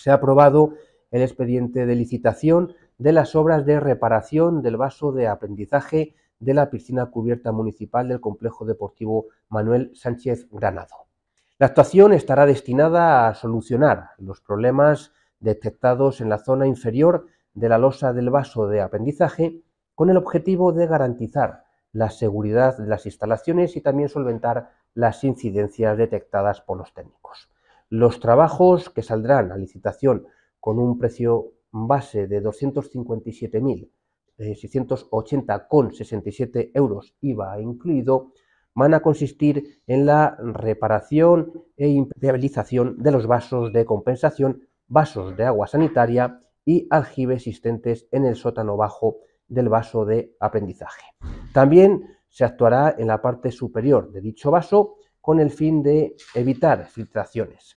Se ha aprobado el expediente de licitación de las obras de reparación del vaso de aprendizaje de la piscina cubierta municipal del Complejo Deportivo Manuel Sánchez Granado. La actuación estará destinada a solucionar los problemas detectados en la zona inferior de la losa del vaso de aprendizaje con el objetivo de garantizar la seguridad de las instalaciones y también solventar las incidencias detectadas por los técnicos. Los trabajos que saldrán a licitación con un precio base de 257.680,67 euros IVA incluido, van a consistir en la reparación e impermeabilización de los vasos de compensación, vasos de agua sanitaria y aljibes existentes en el sótano bajo del vaso de aprendizaje. También se actuará en la parte superior de dicho vaso con el fin de evitar filtraciones.